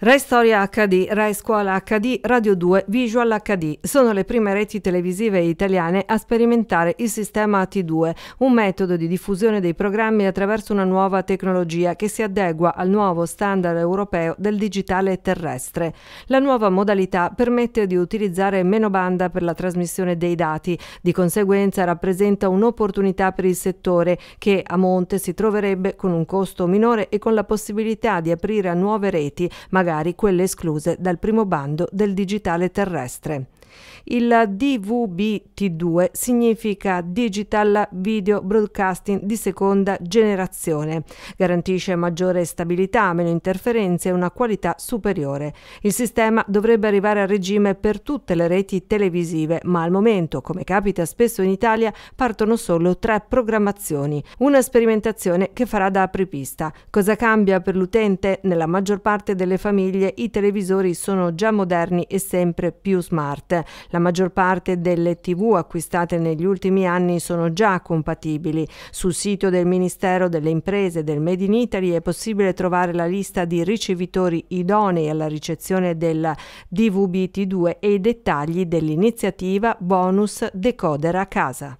Rai Storia HD, Rai Scuola HD, Radio 2, Visual HD sono le prime reti televisive italiane a sperimentare il sistema at 2 un metodo di diffusione dei programmi attraverso una nuova tecnologia che si adegua al nuovo standard europeo del digitale terrestre. La nuova modalità permette di utilizzare meno banda per la trasmissione dei dati, di conseguenza rappresenta un'opportunità per il settore che a monte si troverebbe con un costo minore e con la possibilità di aprire a nuove reti, magari magari quelle escluse dal primo bando del digitale terrestre. Il DVB-T2 significa Digital Video Broadcasting di seconda generazione. Garantisce maggiore stabilità, meno interferenze e una qualità superiore. Il sistema dovrebbe arrivare a regime per tutte le reti televisive, ma al momento, come capita spesso in Italia, partono solo tre programmazioni. Una sperimentazione che farà da apripista. Cosa cambia per l'utente? Nella maggior parte delle famiglie i televisori sono già moderni e sempre più smart. La maggior parte delle TV acquistate negli ultimi anni sono già compatibili. Sul sito del Ministero delle Imprese del Made in Italy è possibile trovare la lista di ricevitori idonei alla ricezione della DVB-T2 e i dettagli dell'iniziativa Bonus Decoder a casa.